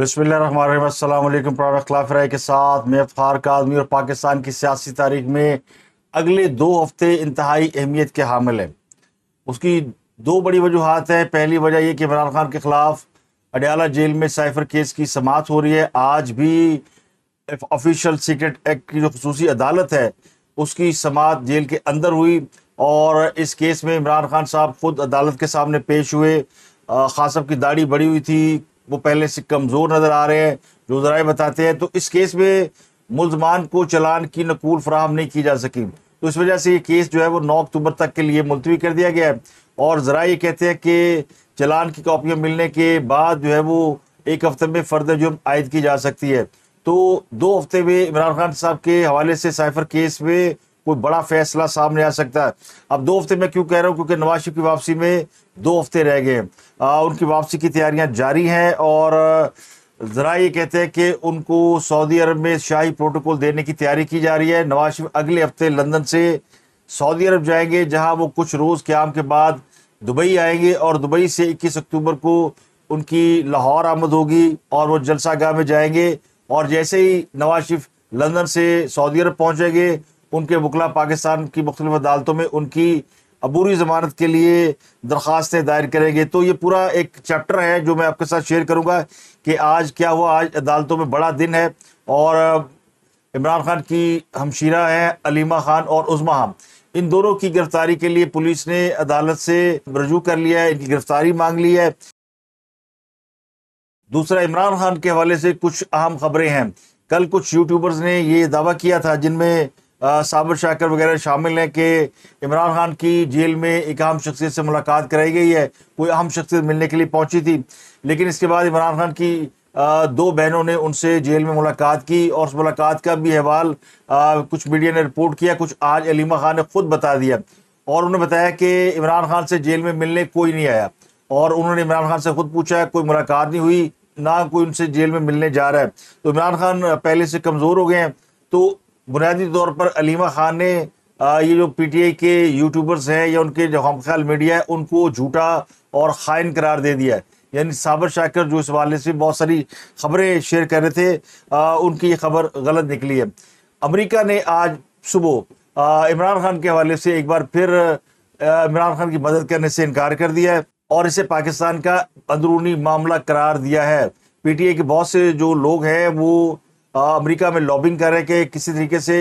बसमिलकुम के साथ मैं फ़ार आदमी और पाकिस्तान की सियासी तारीख में अगले दो हफ्ते इंतहाई अहमियत के हामिल हैं उसकी दो बड़ी वजूहत हैं पहली वजह यह कि इमरान खान के ख़िलाफ़ अडयाला जेल में साइफर केस की समात हो रही है आज भी ऑफिशियल सीक्रेट एक्ट की जो खसूस अदालत है उसकी समात जेल के अंदर हुई और इस केस में इमरान खान साहब खुद अदालत के सामने पेश हुए खासब की दाढ़ी बड़ी हुई थी वो पहले से कमज़ोर नज़र आ रहे हैं जो ज़रा बताते हैं तो इस केस में मुलजमान को चलान की नकूल फ्राहम नहीं की जा सकी तो इस वजह से ये केस जो है वो नौ अक्टूबर तक के लिए मुलतवी कर दिया गया है और ज़रा ये कहते हैं कि चलान की कापियाँ मिलने के बाद जो है वो एक हफ्ते में फर्द जुर्म आयद की जा सकती है तो दो हफ्ते में इमरान खान साहब के हवाले से साइफर केस में कोई बड़ा फैसला सामने आ सकता है अब दो हफ्ते में क्यों कह रहा हूँ क्योंकि नवाज शरीफ की वापसी में दो हफ्ते रह गए उनकी वापसी की तैयारियां जारी हैं और ज़रा ये कहते हैं कि उनको सऊदी अरब में शाही प्रोटोकॉल देने की तैयारी की जा रही है नवाज शरीफ अगले हफ्ते लंदन से सऊदी अरब जाएंगे जहाँ वो कुछ रोज़ क्याम के बाद दुबई आएंगे और दुबई से इक्कीस अक्टूबर को उनकी लाहौर आमद होगी और वो जलसागाह में जाएंगे और जैसे ही नवाज शरीफ लंदन से सऊदी अरब पहुंचेंगे उनके वकला पाकिस्तान की मुख्तलिफ अदालतों में उनकी अबूरी ज़मानत के लिए दरख्वास्तें दायर करेंगे तो ये पूरा एक चैप्टर है जो मैं आपके साथ शेयर करूँगा कि आज क्या हुआ आज अदालतों में बड़ा दिन है और इमरान खान की हमशीरा हैं अलीमा खान और उज़मा हम इन दोनों की गिरफ्तारी के लिए पुलिस ने अदालत से रजू कर लिया है इनकी गिरफ्तारी मांग ली है दूसरा इमरान खान के हवाले से कुछ अहम खबरें हैं कल कुछ यूट्यूबर्स ने ये दावा किया था जिनमें साबर शाकर वगैरह शामिल हैं कि इमरान खान की जेल में एक अहम शख्सियत से मुलाकात कराई गई है कोई अहम शख्सियत मिलने के लिए पहुंची थी लेकिन इसके बाद इमरान खान की आ, दो बहनों ने उनसे जेल में मुलाकात की और उस मुलाकात का भी अहवाल कुछ मीडिया ने रिपोर्ट किया कुछ आज अलीमा खान ने खुद बता दिया और उन्होंने बताया कि इमरान खान से जेल में मिलने कोई नहीं आया और उन्होंने इमरान खान से खुद पूछा कोई मुलाकात नहीं हुई ना कोई उनसे जेल में मिलने जा रहा है तो इमरान खान पहले से कमज़ोर हो गए हैं तो बुनियादी तौर पर अलीमा खान ने ये जो पीटीआई के यूट्यूबर्स हैं या उनके जो हम ख्याल मीडिया है उनको झूठा और खाइन करार दे दिया है यानी साबर शाकर जो इस हवाले से बहुत सारी खबरें शेयर कर रहे थे आ, उनकी ये खबर गलत निकली है अमरीका ने आज सुबह इमरान खान के हवाले से एक बार फिर इमरान खान की मदद करने से इनकार कर दिया है और इसे पाकिस्तान का अंदरूनी मामला करार दिया है पीटीए के बहुत से जो लोग हैं वो अमेरिका में लॉबिंग करें कि किसी तरीके से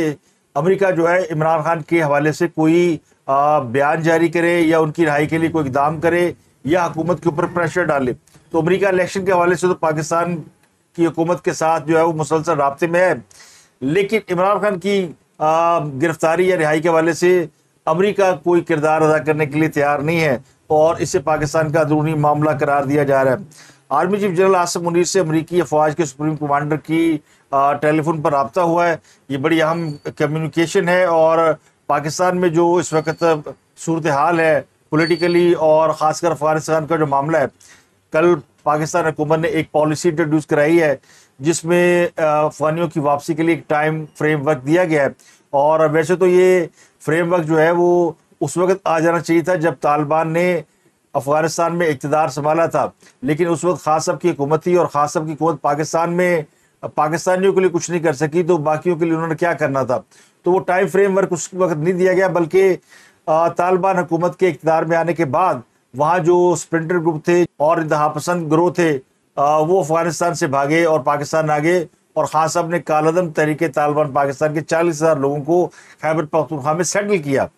अमेरिका जो है इमरान खान के हवाले से कोई बयान जारी करे या उनकी रहाई के लिए कोई इकदाम करे या हुकूमत के ऊपर प्रेशर डाले तो अमेरिका इलेक्शन के हवाले से तो पाकिस्तान की हुकूमत के साथ जो है वो मुसलसल रबते में है लेकिन इमरान खान की गिरफ्तारी या रिहाई के हवाले से अमरीका कोई किरदार अदा करने के लिए तैयार नहीं है और इसे पाकिस्तान का अंदरूनी मामला करार दिया जा रहा है army chief general Asim Munir से अमरीकी अफवाज के सुप्रीम कमांडर की टेलीफोन पर रबता हुआ है ये बड़ी अहम कम्युनिकेशन है और पाकिस्तान में जो इस वक्त सूरत हाल है पोलिटिकली और ख़ासकर अफगानिस्तान का जो मामला है कल पाकिस्तान हुकूमत ने एक पॉलिसी इंट्रोड्यूस कराई है जिसमें अफगानियों की वापसी के लिए एक टाइम फ्रेम वर्क दिया गया है और वैसे तो ये फ्रेम वर्क जो है वो उस वक्त आ जाना चाहिए था जब तालिबान ने अफगानिस्तान में इकतदार संभाला था लेकिन उस वक्त खास साहब की हुकूमत थी और खास साहब की हुकूमत पाकिस्तान में पाकिस्तानियों के लिए कुछ नहीं कर सकी तो बाकियों के लिए उन्होंने क्या करना था तो वो टाइम फ्रेम वर्क उस वक्त नहीं दिया गया बल्कि तालिबान हुकूमत के इकदार में आने के बाद वहाँ जो स्प्रिंटर ग्रुप थे और इंतहा पसंद ग्रोह थे वो अफगानिस्तान से भागे और पाकिस्तान आ गए और खान साहब ने कालदम तरीके तालिबान पाकिस्तान के चालीस हज़ार लोगों को खैबर पख्तूनख्वा में सेटल किया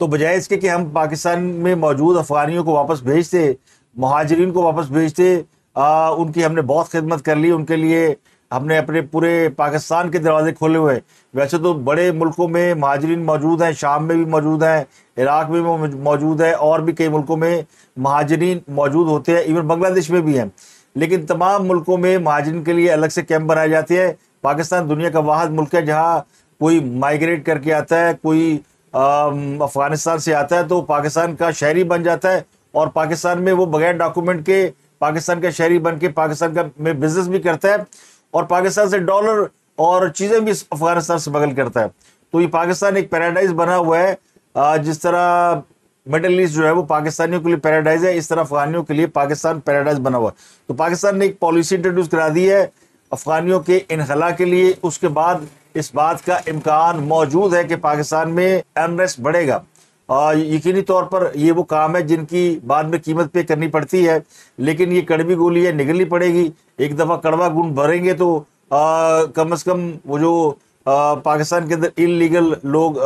तो बजाय इसके कि हम पाकिस्तान में मौजूद अफगानियों को वापस भेजते महाजरीन को वापस भेजते आ, उनकी हमने बहुत खिदमत कर ली उनके लिए हमने अपने पूरे पाकिस्तान के दरवाजे खोले हुए वैसे तो बड़े मुल्कों में महाजरीन मौजूद हैं शाम में भी मौजूद हैं इराक में भी मौजूद है और भी कई मुल्कों में महाजरीन मौजूद होते हैं इवन बांग्लादेश में भी हैं लेकिन तमाम मुल्कों में महाजरीन के लिए अलग से कैंप बनाए जाते हैं पाकिस्तान दुनिया का वाहद मुल्क है जहाँ कोई माइग्रेट करके आता है कोई अफ़गानिस्तान से आता है तो पाकिस्तान का शहरी बन जाता है और पाकिस्तान में वो बगैर डॉक्यूमेंट के पाकिस्तान का शहरी बन के पाकिस्तान का में बिजनेस भी करता है और पाकिस्तान से डॉलर और चीज़ें भी अफगानिस्तान स्मगल करता है तो ये पाकिस्तान एक पैराडाइज बना हुआ है जिस तरह मिडल ईस्ट जो है वो पाकिस्तानियों के लिए पैराडाइज है इस तरह अफगानियों के लिए पाकिस्तान पैराडाइज बना हुआ है तो पाकिस्तान ने एक पॉलिसी इंट्रोड्यूस करा दी है अफगानियों के इनखला के लिए उसके बाद इस बात का इम्कान मौजूद है कि पाकिस्तान में एमरेस्ट बढ़ेगा यकीनी तौर पर ये वो काम है जिनकी बाद में कीमत पे करनी पड़ती है लेकिन ये कड़वी गोली है निकलनी पड़ेगी एक दफ़ा कड़वा गुण भरेंगे तो आ, कम से कम वो जो आ, पाकिस्तान के अंदर इलीगल लोग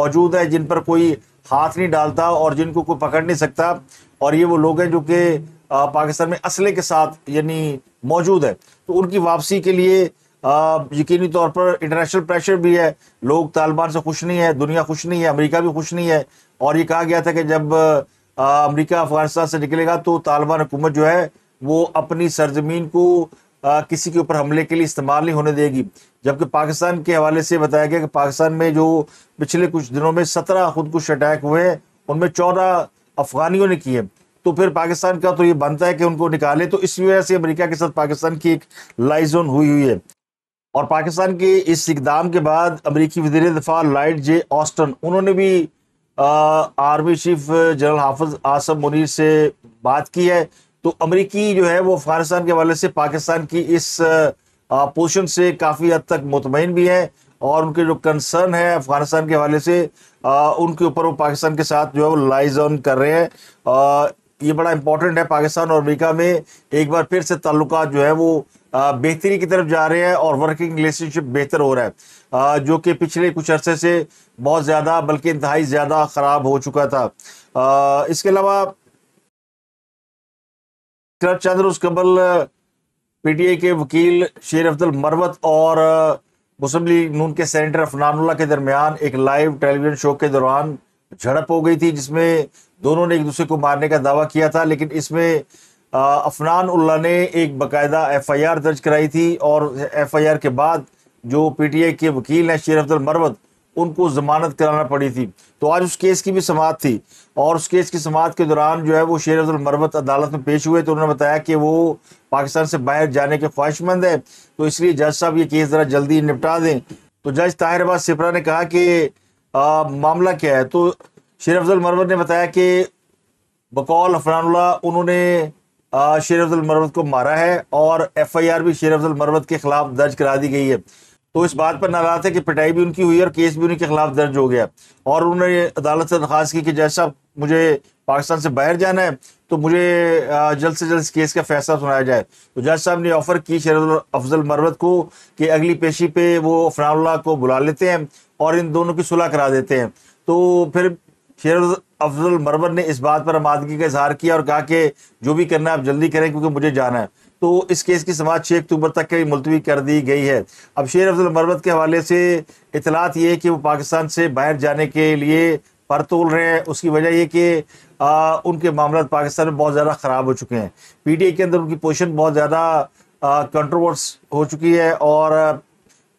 मौजूद हैं जिन पर कोई हाथ नहीं डालता और जिनको कोई पकड़ नहीं सकता और ये वो लोग हैं जो कि पाकिस्तान में असले के साथ यानी मौजूद है तो उनकी वापसी के लिए यकीनी तौर पर इंटरनेशनल प्रेशर भी है लोग तालिबान से खुश नहीं है दुनिया खुश नहीं है अमेरिका भी खुश नहीं है और ये कहा गया था कि जब अमेरिका अफगानिस्तान से निकलेगा तो तालिबान हुकूमत जो है वो अपनी सरजमीन को आ, किसी के ऊपर हमले के लिए इस्तेमाल नहीं होने देगी जबकि पाकिस्तान के हवाले से बताया गया कि पाकिस्तान में जो पिछले कुछ दिनों में सत्रह खुदकुश अटैक हुए हैं उनमें चौदह अफगानियों ने किए तो फिर पाकिस्तान का तो ये बनता है कि उनको निकाले तो इस वजह से अमेरिका के साथ पाकिस्तान की एक लाइजोन हुई हुई है और पाकिस्तान के इस इकदाम के बाद अमरीकी वजीर दफा लाइट जे ऑस्टन उन्होंने भी army chief general Hafiz Asim Munir से बात की है तो अमरीकी जो है वो अफगानिस्तान के हवाले से पाकिस्तान की इस पोजिशन से काफ़ी हद तक मुतमिन भी है और उनके जो कंसर्न है अफगानिस्तान के हवाले से आ, उनके ऊपर वो पाकिस्तान के साथ जो है वो लाइज ऑन कर रहे हैं ये बड़ा इंपॉर्टेंट है पाकिस्तान और अमेरिका में एक बार फिर से ताल्लुक जो है वो बेहतरी की तरफ जा रहे हैं और वर्किंग रिलेशनशिप बेहतर हो रहा है जो कि पिछले कुछ अरसे से बहुत ज़्यादा बल्कि इंतहाई ज़्यादा ख़राब हो चुका था इसके अलावा क्लब चंद्र उस कबल पीटीआई के वकील शेर अफ्दुल मरवत और मुस्लिम लीग नून के सेनेटर अफनानुल्ला के दरमियान एक लाइव टेलीविजन शो के दौरान झड़प हो गई थी जिसमें दोनों ने एक दूसरे को मारने का दावा किया था लेकिन इसमें अफनान उल्ला ने एक बाकायदा एफआईआर दर्ज कराई थी और एफआईआर के बाद जो पीटीआई के वकील हैं शेर अफजल मरवत उनको जमानत कराना पड़ी थी तो आज उस केस की भी समात थी और उस केस की समात के दौरान जो है वो शेर अफजल मरवत अदालत में पेश हुए तो उन्होंने बताया कि वो पाकिस्तान से बाहर जाने के ख्वाहिशमंद है तो इसलिए जज साहब ये केस ज़रा जल्दी निपटा दें तो जज ताहिर अब्बास सिपरा ने कहा कि आ, मामला क्या है तो शेर अफजल मरवत ने बताया कि बकौल अफरानल्ला उन्होंने शेर अफजल मरवत को मारा है और एफआईआर भी शेर अफजल मरवत के खिलाफ दर्ज करा दी गई है तो इस बात पर नाराज है कि पिटाई भी उनकी हुई है और केस भी उनके खिलाफ दर्ज हो गया और उन्होंने अदालत से दरखास्त की कि जज साहब मुझे पाकिस्तान से बाहर जाना है तो मुझे जल्द से जल्द इस केस का फैसला सुनाया जाए तो जज साहब ने ऑफर की शेर अफजल मरवत को कि अगली पेशी पे वो फनाउल्ला को बुला लेते हैं और इन दोनों की सुलह करा देते हैं तो फिर शेर अफजल मरवर ने इस बात पर आमादगी का इजहार किया और कहा कि जो भी करना है आप जल्दी करें क्योंकि मुझे जाना है तो इस केस की समाज छः अक्टूबर तक के मुलतवी कर दी गई है अब शेर अफजल मरवत के हवाले से इतलात ये है कि वो पाकिस्तान से बाहर जाने के लिए पर तोल रहे हैं उसकी वजह ये कि उनके मामला पाकिस्तान में बहुत ज़्यादा ख़राब हो चुके हैं पी टी आई के अंदर उनकी पोजिशन बहुत ज़्यादा कंट्रोवर्स हो चुकी है और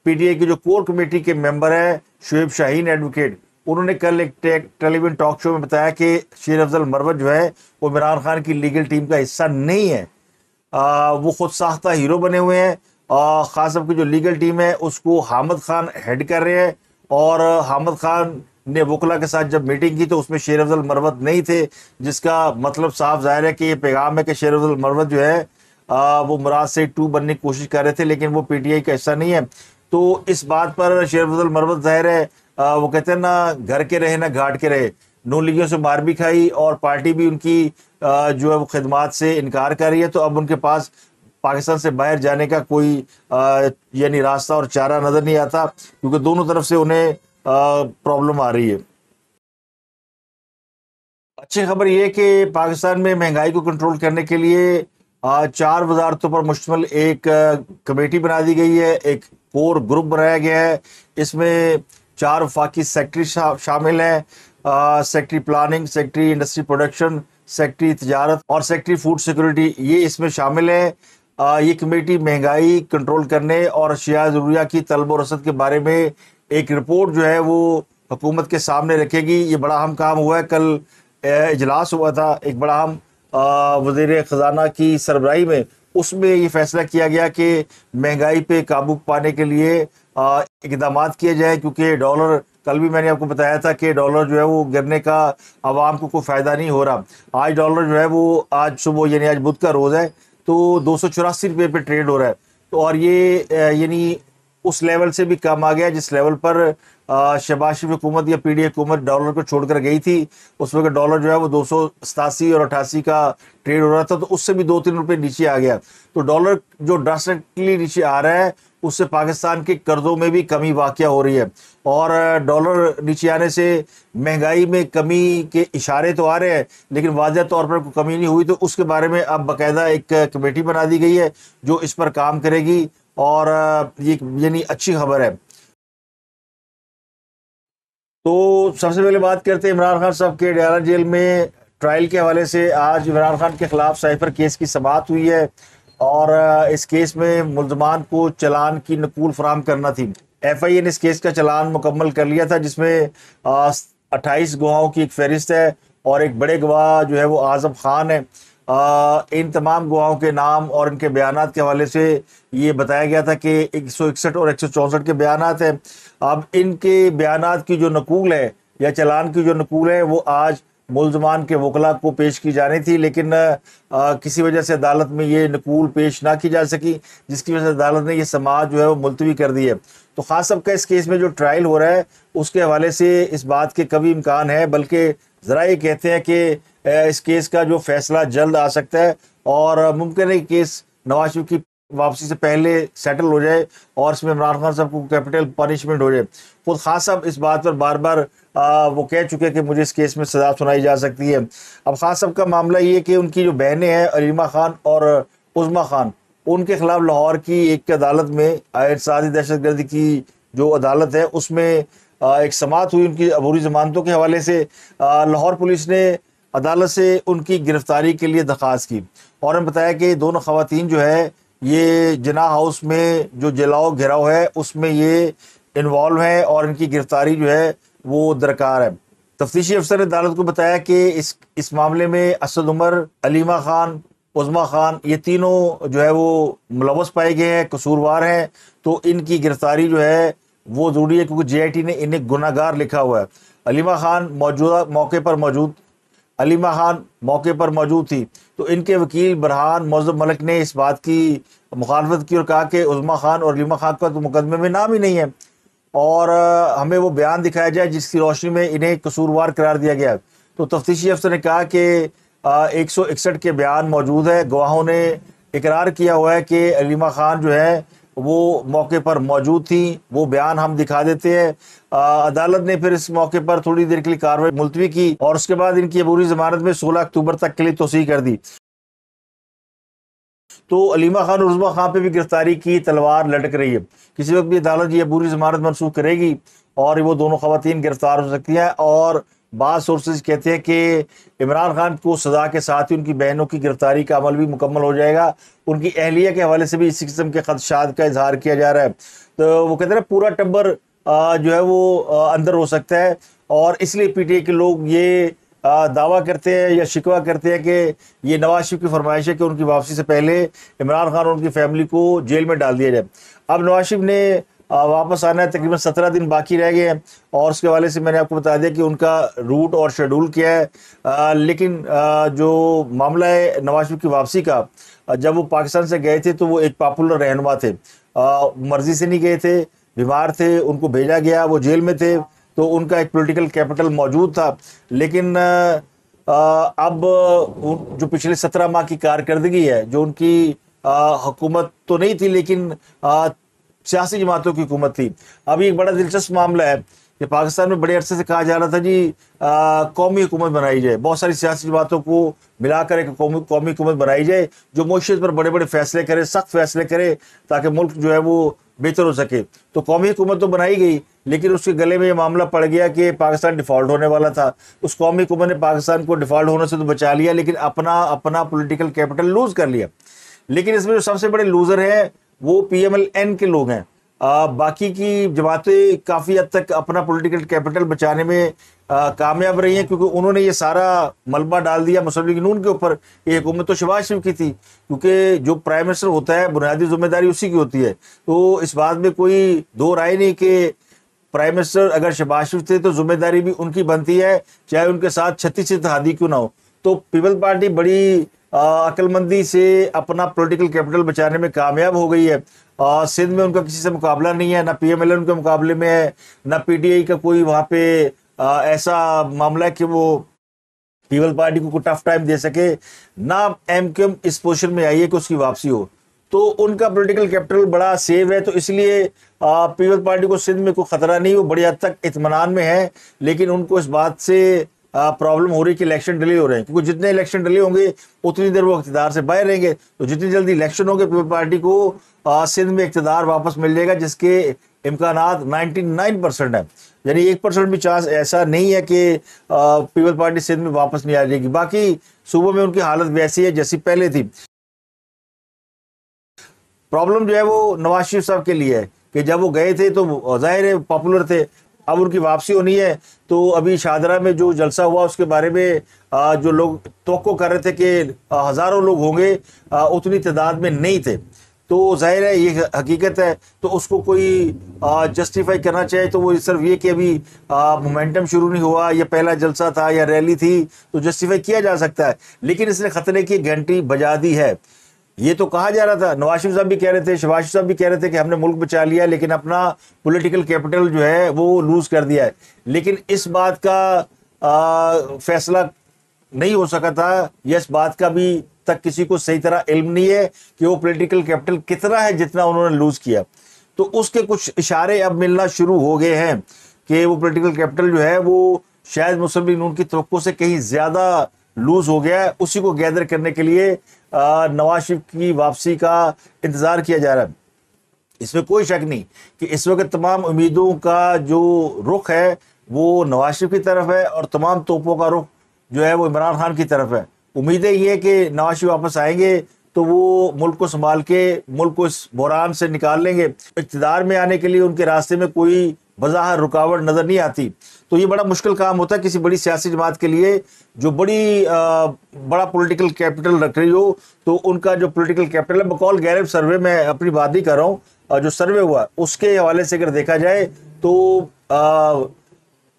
पी टी आई की जो कोर कमेटी के मेम्बर हैं शुएब शाहीन एडवोकेट उन्होंने कल एक टेलीविजन टॉक शो में बताया कि शेर अफजल मरवत जो है वो इमरान खान की लीगल टीम का हिस्सा नहीं है आ, वो खुद साख्ता हीरो बने हुए हैं और खास की जो लीगल टीम है उसको हामद खान हेड कर रहे हैं और हामद खान ने वकला के साथ जब मीटिंग की तो उसमें शेर अफजल मरवत नहीं थे जिसका मतलब साफ जाहिर है कि ये पैगाम है कि शेर अफजल मरवत जो है आ, वो मुराद से टू बनने की कोशिश कर रहे थे लेकिन वो पीटीआई का हिस्सा नहीं है तो इस बात पर शेर अफजल मरवत जाहिर है आ, वो कहते हैं ना घर के रहे ना घाट के रहे नू लीगियों से मार भी खाई और पार्टी भी उनकी आ, जो है वो खदमात से इनकार कर रही है तो अब उनके पास पाकिस्तान से बाहर जाने का कोई यानी रास्ता और चारा नज़र नहीं आता क्योंकि दोनों तरफ से उन्हें प्रॉब्लम आ रही है अच्छी खबर यह कि पाकिस्तान में महंगाई को कंट्रोल करने के लिए चार वजारतों पर मुश्तमल एक कमेटी बना दी गई है एक कोर ग्रुप बनाया गया है इसमें चार वफाकी सेक्रेटरी शा, शामिल हैं secretary planning secretary industry production secretary तजारत और सेक्ट्री फूड सिक्योरिटी ये इसमें शामिल है आ, ये कमेटी महंगाई कंट्रोल करने और अशिया ज़रूरिया की तलब और रसद के बारे में एक रिपोर्ट जो है वो हुकूमत के सामने रखेगी ये बड़ा अहम काम हुआ है कल इजलास हुआ था एक बड़ा अहम वजीर ख़जाना की सरबराही में उसमें ये फैसला किया गया कि महंगाई पे काबू पाने के लिए इकदाम किए जाए क्योंकि डॉलर कल भी मैंने आपको बताया था कि डॉलर जो है वो गिरने का आवाम को कोई फ़ायदा नहीं हो रहा आज डॉलर जो है वो आज सुबह यानी आज बुध का रोज़ है तो दो सौ चौरासी रुपये पर ट्रेड हो रहा है तो और ये यानी उस लेवल से भी कम आ गया जिस लेवल पर शबाशिफ हुकूमत या पी डी हुकूमत डॉलर को छोड़कर गई थी उस वक्त डॉलर जो है वो दो सौ सतासी और अट्ठासी का ट्रेड हो रहा था तो उससे भी दो तीन रुपये नीचे आ गया तो डॉलर जो ड्रास्टिकली नीचे आ रहा है उससे पाकिस्तान के कर्ज़ों में भी कमी वाक़ हो रही है और डॉलर नीचे आने से महंगाई में कमी के इशारे तो आ रहे हैं लेकिन वाजह तौर पर कोई कमी नहीं हुई तो उसके बारे में अब बाकायदा एक कमेटी बना दी गई है जो इस पर काम करेगी और ये यानी अच्छी खबर है तो सबसे पहले बात करते हैं इमरान खान साहब के डयाला जेल में ट्रायल के हवाले से आज इमरान खान के खिलाफ साइफर केस की समात हुई है और इस केस में मुलजमान को चलान की नकूल फराम करना थी एफ आई ने इस केस का चलान मुकम्मल कर लिया था जिसमें अट्ठाईस गवाहों की एक फहरिस्त है और एक बड़े गवाह जो है वो आज़म खान है आ, इन तमाम गवाहों के नाम और इनके बयान के हवाले से ये बताया गया था कि एक सौ इकसठ और एक सौ चौंसठ के बयान हैं अब इनके बयान की जो नकूल है या चलान की जो नकूल है वो आज मुलजमान के वकला को पेश की जानी थी लेकिन आ, किसी वजह से अदालत में ये नकूल पेश ना की जा सकी जिसकी वजह से अदालत ने ये समाज जो है वो मुलतवी कर दी है तो खास सबका इस केस में जो ट्रायल हो रहा है उसके हवाले से इस बात के कभी इम्कान है बल्कि ज़रा ये कहते हैं कि इस केस का जो फैसला जल्द आ सकता है और मुमकिन है केस नवाज शरीफ की वापसी से पहले सेटल हो जाए और इसमें इमरान खान साहब को कैपिटल पनिशमेंट हो जाए खुद खास साहब इस बात पर बार बार आ, वो कह चुके हैं कि मुझे इस केस में सजा सुनाई जा सकती है अब खास साहब का मामला ये कि उनकी जो बहनें हैं अलीमा खान और उज़मा खान उनके खिलाफ लाहौर की एक अदालत में इरसादी दहशत गर्दी की जो अदालत है उसमें एक समात हुई उनकी अबूरी जमानतों के हवाले से लाहौर पुलिस ने अदालत से उनकी गिरफ्तारी के लिए दरख्वास्त की और बताया कि दोनों खातन जो है ये जना हाउस में जो जलाओ घेराव है उसमें ये इन्वॉल्व हैं और इनकी गिरफ्तारी जो है वो दरकार है तफ्तीशी अफसर ने अदालत को बताया कि इस इस मामले में असद उमर अलीमा खान उजमा खान ये तीनों जो है वो मुलवस पाए गए हैं कसूरवार हैं तो इनकी गिरफ्तारी जो है वो ज़रूरी है क्योंकि जे आई टी ने इन्हें गुनागार लिखा हुआ है अलीमा खान मौजूदा मौके पर मौजूद अलीमा खान मौके पर मौजूद थी तो इनके वकील बरहान मौजब मलिक ने इस बात की मुखालफत की और कहा कि उज़मा खान और अलीमा खान का तो मुकदमे में नाम ही नहीं है और हमें वो बयान दिखाया जाए जिसकी रोशनी में इन्हें कसूरवार करार दिया गया तो तफ्तीशी अफसर ने कहा कि एक सौ इकसठ के बयान मौजूद है गवाहों ने इकरार किया हुआ है कि अलीमा खान जो है वो मौके पर मौजूद थी वो बयान हम दिखा देते हैं अदालत ने फिर इस मौके पर थोड़ी देर के लिए कार्रवाई मुलतवी की और उसके बाद इनकी अबूरी जमानत में 16 अक्टूबर तक के लिए तोसी कर दी तो अलीमा खान रजमा खान पे भी गिरफ्तारी की तलवार लटक रही है किसी वक्त भी अदालत ये अबूरी जमानत मनसूख करेगी और वो दोनों खातन गिरफ्तार हो सकती हैं और बाद सोर्सेज कहते हैं कि इमरान खान को सजा के साथ ही उनकी बहनों की गिरफ्तारी का अमल भी मुकम्मल हो जाएगा उनकी अहलिया के हवाले से भी इसी किस्म के खदशात का इजहार किया जा रहा है तो वो कहते हैं पूरा टब्बर जो है वो अंदर हो सकता है और इसलिए पी टी आई के लोग ये दावा करते हैं या शिकवा करते हैं कि ये नवाज शरीफ की फरमाइश है कि उनकी वापसी से पहले इमरान खान और उनकी फैमिली को जेल में डाल दिया जाए अब नवाज शरीफ ने वापस आना है तकरीबन सत्रह दिन बाकी रह गए हैं और उसके हवाले से मैंने आपको बता दिया कि उनका रूट और शेड्यूल क्या है आ, लेकिन आ, जो मामला है नवाज शरीफ की वापसी का जब वो पाकिस्तान से गए थे तो वो एक पॉपुलर रहनमा थे आ, मर्जी से नहीं गए थे बीमार थे उनको भेजा गया वो जेल में थे तो उनका एक पोलिटिकल कैपिटल मौजूद था लेकिन अब जो पिछले सत्रह माह की कारकर्दगी है जो उनकी हुकूमत तो नहीं थी लेकिन सियासी जमातों की हुकूमत थी अभी एक बड़ा दिलचस्प मामला है कि पाकिस्तान में बड़े अरसे से कहा जा रहा था जी कौमी हुकूमत बनाई जाए बहुत सारी सियासी जमातों को मिलाकर एक कौमी हुकूमत बनाई जाए जो मोशियत पर बड़े बड़े फैसले करे सख्त फैसले करे ताकि मुल्क जो है वो बेहतर हो सके तो कौमी हुकूमत तो बनाई गई लेकिन उसके गले में ये मामला पड़ गया कि पाकिस्तान डिफ़ॉल्ट होने वाला था उस कौमी हुकूमत ने पाकिस्तान को डिफ़ॉल्ट होने से तो बचा लिया लेकिन अपना अपना पोलिटिकल कैपिटल लूज़ कर लिया लेकिन इसमें जो सबसे बड़े लूज़र हैं वो पीएमएलएन के लोग हैं आ, बाकी की जमातें काफ़ी हद तक अपना पॉलिटिकल कैपिटल बचाने में कामयाब रही हैं क्योंकि उन्होंने ये सारा मलबा डाल दिया मुस्लिम लीग नून के ऊपर ये हुकूमत तो शबाज शरीफ की थी क्योंकि जो प्राइम मिनिस्टर होता है बुनियादी जिम्मेदारी उसी की होती है तो इस बात में कोई दो राय नहीं कि प्राइम मिनिस्टर अगर शबाज शरीफ थे तो जिम्मेदारी भी उनकी बनती है चाहे उनके साथ छत्तीस इतिहादी क्यों ना हो तो पीपल पार्टी बड़ी अक्लमंदी से अपना पॉलिटिकल कैपिटल बचाने में कामयाब हो गई है सिंध में उनका किसी से मुकाबला नहीं है ना पीएमएलएन उनके मुकाबले में है ना पीटीआई का कोई वहाँ पे आ, ऐसा मामला है कि वो पीपल पार्टी को टफ टाइम दे सके ना एम क्यूम इस पोजिशन में आई है कि उसकी वापसी हो तो उनका पॉलिटिकल कैपिटल बड़ा सेव है तो इसलिए पीपल पार्टी को सिंध में कोई खतरा नहीं वो बड़ी हद तक इतमान में है लेकिन उनको इस बात से प्रॉब्लम हो रही है कि इलेक्शन डिले हो रहे हैं क्योंकि जितने इलेक्शन डिले होंगे उतनी देर वो इकतदार से बाहर रहेंगे तो जितनी जल्दी इलेक्शन होंगे पीपल पार्टी को सिंध में इकतदार वापस मिल जाएगा जिसके इम्कान नाइन परसेंट है यानी एक परसेंट भी चांस ऐसा नहीं है कि पीपल पार्टी सिंध में वापस नहीं आ जाएगी बाकी सूबों में उनकी हालत वैसी है जैसी पहले थी प्रॉब्लम जो है वो नवाज शरीफ साहब के लिए है कि जब वो गए थे तो जाहिर है पॉपुलर थे अब उनकी वापसी होनी है तो अभी शाहदरा में जो जलसा हुआ उसके बारे में जो लोग तो कर रहे थे कि हज़ारों लोग होंगे उतनी तादाद में नहीं थे तो जाहिर है ये हकीकत है तो उसको कोई जस्टिफाई करना चाहे तो वो सिर्फ ये कि अभी मोमेंटम शुरू नहीं हुआ या पहला जलसा था या रैली थी तो जस्टिफाई किया जा सकता है लेकिन इसने खतरे की घंटी बजा दी है ये तो कहा जा रहा था नवाज शरीफ साहब भी कह रहे थे शबाज साहब भी कह रहे थे कि हमने मुल्क बचा लिया लेकिन अपना पॉलिटिकल कैपिटल जो है वो लूज़ कर दिया है लेकिन इस बात का आ, फैसला नहीं हो सका था या इस बात का भी तक किसी को सही तरह इल्म नहीं है कि वो पॉलिटिकल कैपिटल कितना है जितना उन्होंने लूज़ किया तो उसके कुछ इशारे अब मिलना शुरू हो गए हैं कि वो पॉलिटिकल कैपिटल जो है वो शायद मुस्लिम लीग नून की तो से कहीं ज़्यादा लूज़ हो गया है उसी को गैदर करने के लिए नवाज शरीफ की वापसी का इंतज़ार किया जा रहा है इसमें कोई शक नहीं कि इस वक्त तमाम उम्मीदों का जो रुख है वो नवाज शरीफ की तरफ है और तमाम तोपों का रुख जो है वो इमरान खान की तरफ है उम्मीदें ये कि नवाज शरीफ वापस आएंगे तो वो मुल्क को संभाल के मुल्क को इस बहरान से निकाल लेंगे इकतदार में आने के लिए उनके रास्ते में कोई बज़ाहर रुकावट नज़र नहीं आती तो ये बड़ा मुश्किल काम होता है किसी बड़ी सियासी जमात के लिए जो बड़ी आ, बड़ा पॉलिटिकल कैपिटल रख रही हो तो उनका जो पॉलिटिकल कैपिटल है बकौल गैरब सर्वे में अपनी बात ही कर रहा हूँ जो सर्वे हुआ उसके हवाले से अगर देखा जाए तो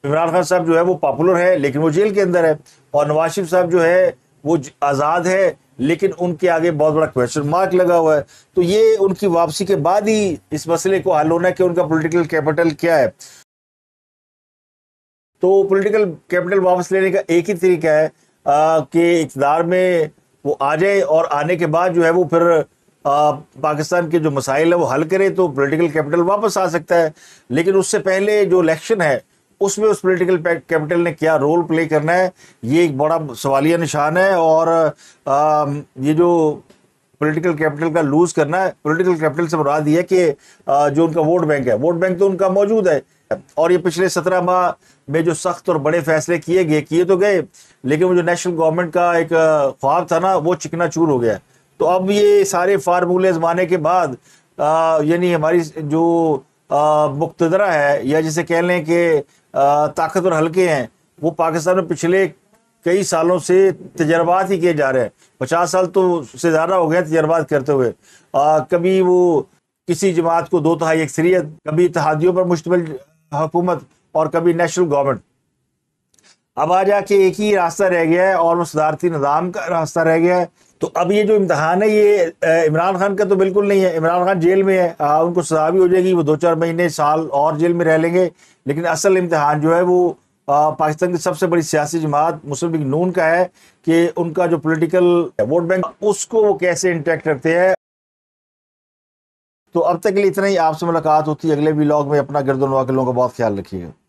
इमरान खान साहब जो है वो पॉपुलर है लेकिन वो जेल के अंदर है और नवाज शरीफ साहब जो है वो आज़ाद है लेकिन उनके आगे बहुत बड़ा क्वेश्चन मार्क लगा हुआ है तो ये उनकी वापसी के बाद ही इस मसले को हल होना कि उनका पॉलिटिकल कैपिटल क्या है तो पॉलिटिकल कैपिटल वापस लेने का एक ही तरीका है कि इकदार में वो आ जाए और आने के बाद जो है वो फिर आ, पाकिस्तान के जो मसाइल है वो हल करे तो पॉलिटिकल कैपिटल वापस आ सकता है लेकिन उससे पहले जो इलेक्शन है उसमें उस पॉलिटिकल कैपिटल ने क्या रोल प्ले करना है ये एक बड़ा सवालिया निशान है और आ, ये जो पॉलिटिकल कैपिटल का लूज करना है पॉलिटिकल कैपिटल से मुराद ये कि जो उनका वोट बैंक है वोट बैंक तो उनका मौजूद है और ये पिछले सत्रह माह में जो सख्त और बड़े फैसले किए गए किए तो गए लेकिन वो जो नेशनल गवर्नमेंट का एक ख्वाब था ना वो चिकना चूर हो गया तो अब ये सारे फार्मूले जमाने के बाद यानी हमारी जो मुक्तरा है या जिसे कह लें कि ताकतवर हल्के हैं वो पाकिस्तान में पिछले कई सालों से तजर्बात ही किए जा रहे हैं पचास साल तो से ज़्यादा हो गए तजर्बात करते हुए आ, कभी वो किसी जमात को दो तहाई अक्सरियत कभी इतिहादियों पर मुश्तमिल हुकूमत और कभी नेशनल गवर्नमेंट अब आ जाके एक ही रास्ता रह गया है और वो सदारती निज़ाम का रास्ता रह गया है तो अब ये जो इम्तहान है ये इमरान खान का तो बिल्कुल नहीं है इमरान खान जेल में है आ, हाँ, उनको सजा भी हो जाएगी वो दो चार महीने साल और जेल में रह लेंगे लेकिन असल इम्तहान जो है वो आ, पाकिस्तान की सबसे बड़ी सियासी जमात मुस्लिम लीग नून का है कि उनका जो पोलिटिकल वोट बैंक उसको वो कैसे इंटेक्ट रखते हैं तो अब तक के लिए इतना ही आपसे मुलाकात होती है अगले व्लॉग में अपना गिरदोनवा के लोगों का बहुत ख्याल रखिएगा